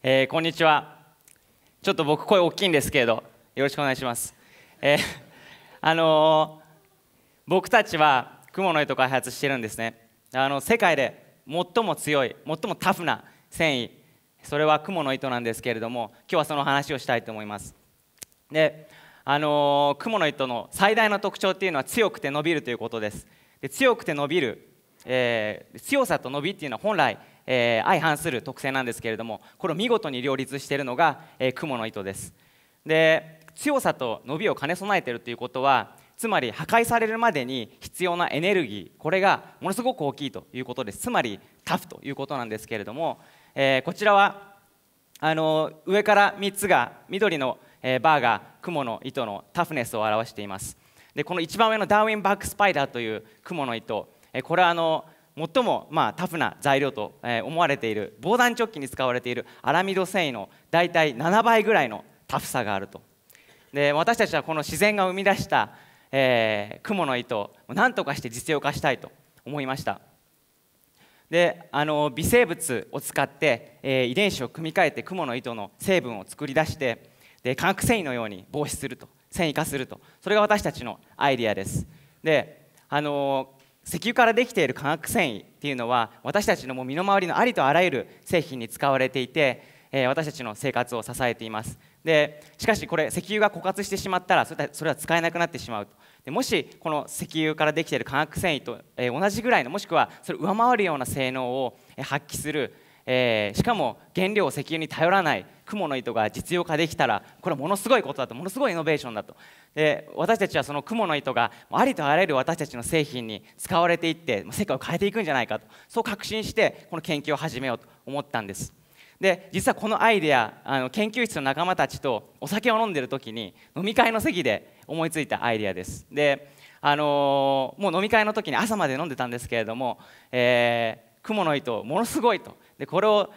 えー、こんにちはちょっと僕声大きいんですけれどよろしくお願いします、えー、あのー、僕たちは雲の糸開発してるんですねあの世界で最も強い最もタフな繊維それは雲の糸なんですけれども今日はその話をしたいと思いますであのー、雲の糸の最大の特徴っていうのは強くて伸びるということですで強くて伸びる、えー、強さと伸びっていうのは本来えー、相反する特性なんですけれどもこれを見事に両立しているのが、えー、雲の糸ですで強さと伸びを兼ね備えているということはつまり破壊されるまでに必要なエネルギーこれがものすごく大きいということですつまりタフということなんですけれども、えー、こちらはあの上から3つが緑の、えー、バーが雲の糸のタフネスを表していますでこの一番上のダーウィンバックスパイダーという雲の糸、えー、これはあの最もまあタフな材料と思われている防弾チョッキに使われているアラミド繊維の大体7倍ぐらいのタフさがあるとで私たちはこの自然が生み出した、えー、蛛の糸を何とかして実用化したいと思いましたであの微生物を使って、えー、遺伝子を組み替えて蜘蛛の糸の成分を作り出してで化学繊維のように防止すると繊維化するとそれが私たちのアイディアですであの石油からできている化学繊維っていうのは私たちのもう身の回りのありとあらゆる製品に使われていて、えー、私たちの生活を支えていますでしかしこれ石油が枯渇してしまったらそれそれは使えなくなってしまうとでもしこの石油からできている化学繊維と、えー、同じぐらいのもしくはそれを上回るような性能を発揮する、えー、しかも原料を石油に頼らない雲の糸が実用化できたらこれはものすごいことだとものすごいイノベーションだとで私たちはその雲の糸がありとあらゆる私たちの製品に使われていって世界を変えていくんじゃないかとそう確信してこの研究を始めようと思ったんですで実はこのアイデアあの研究室の仲間たちとお酒を飲んでる時に飲み会の席で思いついたアイデアですであのー、もう飲み会の時に朝まで飲んでたんですけれども、えー蛛の糸ものすごいとでこれを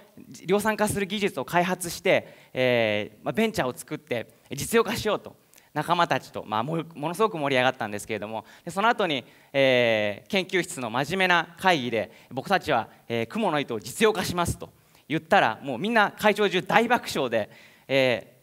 量産化する技術を開発して、えーまあ、ベンチャーを作って実用化しようと仲間たちと、まあ、もものすごく盛り上がったんですけれどもでその後に、えー、研究室の真面目な会議で僕たちは、えー、雲の糸を実用化しますと言ったらもうみんな会場中大爆笑で、え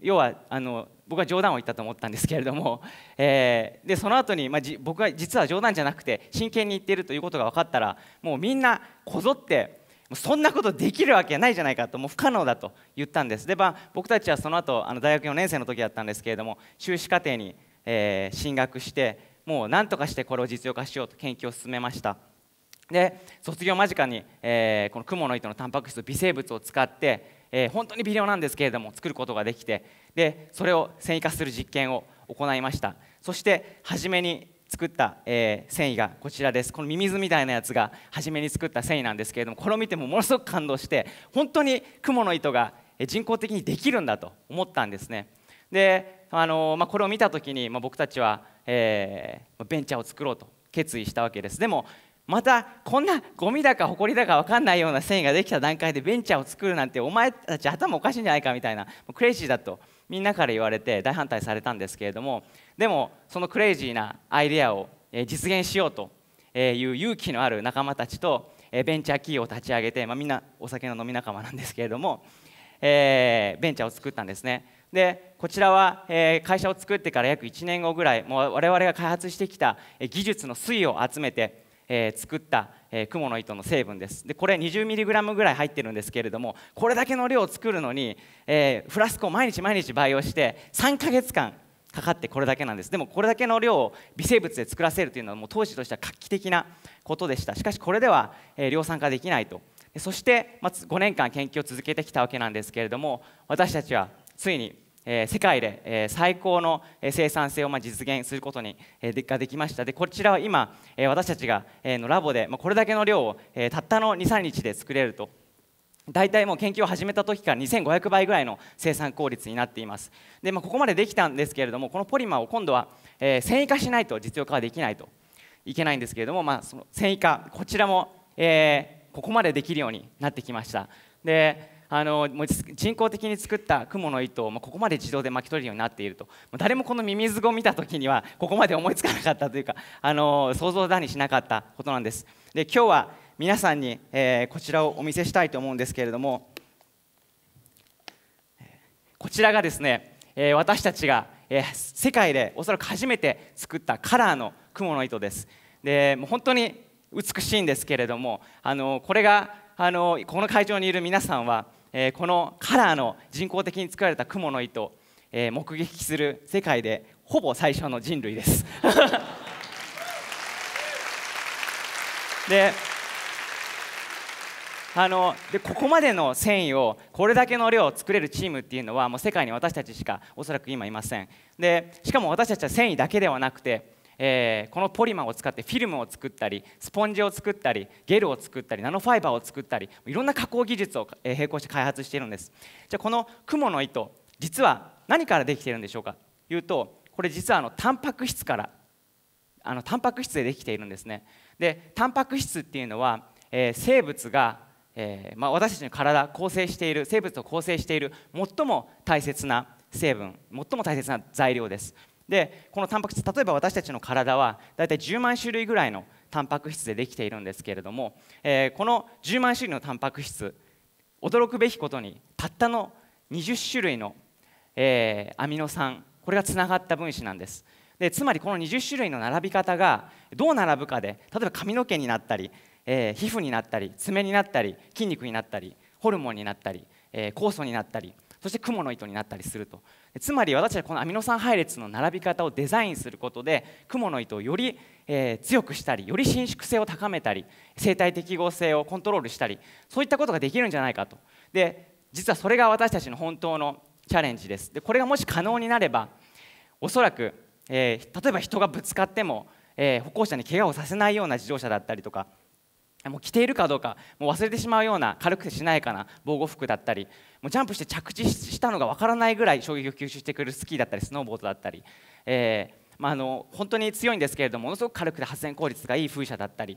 ー、要はあの僕は冗談を言ったと思ったんですけれども、えー、でその後に、まあ、じ僕は実は冗談じゃなくて真剣に言っているということが分かったらもうみんなこぞってそんなことできるわけないじゃないかともう不可能だと言ったんですで、まあ、僕たちはその後あの大学4年生の時だったんですけれども修士課程に、えー、進学してもうなんとかしてこれを実用化しようと研究を進めました。で卒業間近に、えー、この蜘蛛の糸のタンパク質微生物を使ってえー、本当に微量なんですけれども作ることができてでそれを繊維化する実験を行いましたそして初めに作った、えー、繊維がこちらですこのミミズみたいなやつが初めに作った繊維なんですけれどもこれを見てもものすごく感動して本当にクモの糸が人工的にできるんだと思ったんですねであのー、まあ、これを見た時に、まあ、僕たちは、えー、ベンチャーを作ろうと決意したわけですでもまたこんなゴミだか埃だか分かんないような繊維ができた段階でベンチャーを作るなんてお前たち頭おかしいんじゃないかみたいなクレイジーだとみんなから言われて大反対されたんですけれどもでもそのクレイジーなアイデアを実現しようという勇気のある仲間たちとベンチャー企業を立ち上げて、まあ、みんなお酒の飲み仲間なんですけれども、えー、ベンチャーを作ったんですねでこちらは、え会社を作ってから約1年後ぐらいもう我々が開発してきた技術の推移を集めてえー、作ったえー、蛛の糸の成分ですでこれ 20mg ぐらい入ってるんですけれどもこれだけの量を作るのに、えー、フラスコを毎日毎日培養して3ヶ月間かかってこれだけなんですでもこれだけの量を微生物で作らせるというのはもう当時としては画期的なことでしたしかしこれでは、えー、量産化できないとそして、まあ、5年間研究を続けてきたわけなんですけれども私たちはついにえ世界で、え最高の生産性を、ま実現することに、えができましたでこちらは今、え私たちが、えのラボで、まこれだけの量を、えたったの23日で作れると大体もう研究を始めた時から2500倍ぐらいの生産効率になっていますで、まあ、ここまでできたんですけれどもこのポリマーを今度は、え繊維化しないと実用化はできないといけないんですけれども、まあ、その繊維化こちらも、えここまでできるようになってきましたであの人工的に作った雲の糸をここまで自動で巻き取れるようになっていると誰もこのミミズゴを見た時にはここまで思いつかなかったというかあの想像だにしなかったことなんですで今日は皆さんに、えー、こちらをお見せしたいと思うんですけれどもこちらがですね、えー、私たちが、えー、世界でおそらく初めて作ったカラーの雲の糸ですでもう本当に美しいんですけれどもあのこれがあのこの会場にいる皆さんはえこのカラーの人工的に作られた雲の糸、え目撃する世界でほぼ最初の人類です であのでここまでの繊維をこれだけの量を作れるチームっていうのはもう世界に私たちしかおそらく今いませんでしかも私たちは繊維だけではなくてえー、このポリマーを使ってフィルムを作ったりスポンジを作ったりゲルを作ったりナノファイバーを作ったりいろんな加工技術を並行して開発しているんですじゃこの雲の糸実は何からできているんでしょうかというとこれ実はあのタンパク質からあのタンパク質でできているんですねでタンパク質っていうのは、えー、生物が、えー、まあ、私たちの体構成している生物を構成している最も大切な成分最も大切な材料ですでこのタンパク質例えば私たちの体は大体10万種類ぐらいのタンパク質でできているんですけれども、えー、この10万種類のタンパク質驚くべきことにたったの20種類の、えー、アミノ酸これがつながった分子なんですでつまりこの20種類の並び方がどう並ぶかで例えば髪の毛になったり、えー、皮膚になったり爪になったり筋肉になったりホルモンになったりえ酵素になったりそして雲の糸になったりするとつまり私はこのアミノ酸配列の並び方をデザインすることで雲の糸をより、えー、強くしたりより伸縮性を高めたり生態適合性をコントロールしたりそういったことができるんじゃないかとで実はそれが私たちの本当のチャレンジですでこれがもし可能になればおそらく、えー、例えば人がぶつかっても、えー、歩行者に怪我をさせないような自動車だったりとかもう着ているかどうかもう忘れてしまうような軽くてしなやかな防護服だったりもうジャンプして着地したのがわからないぐらい衝撃を吸収してくるスキーだったりスノーボードだったり、えー、まあ、あの本当に強いんですけれどもものすごく軽くて発電効率がいい風車だったり、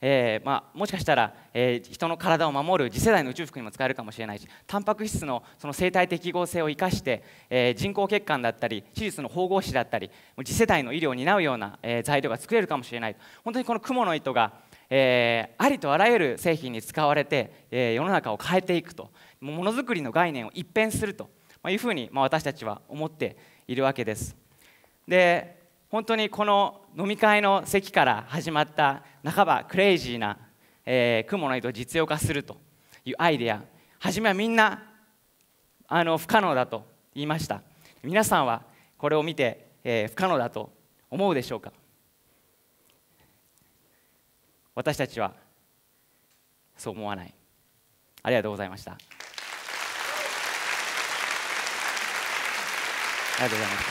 えー、まあ、もしかしたら、えー、人の体を守る次世代の宇宙服にも使えるかもしれないしタンパク質のその生態適合性を生かして、えー、人工血管だったり手術の縫合子だったり次世代の医療を担うような、え材料が作れるかもしれない本当にこの蛛の糸がえー、ありとあらゆる製品に使われて、えー、世の中を変えていくとものづくりの概念を一変するというふうに、まあ、私たちは思っているわけですで本当にこの飲み会の席から始まった半ばクレイジーな、えー、雲の糸を実用化するというアイデア初めはみんなあの不可能だと言いました皆さんはこれを見て、えー、不可能だと思うでしょうか私たちはそう思わないありがとうございましたありがとうございました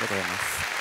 ありがとうございます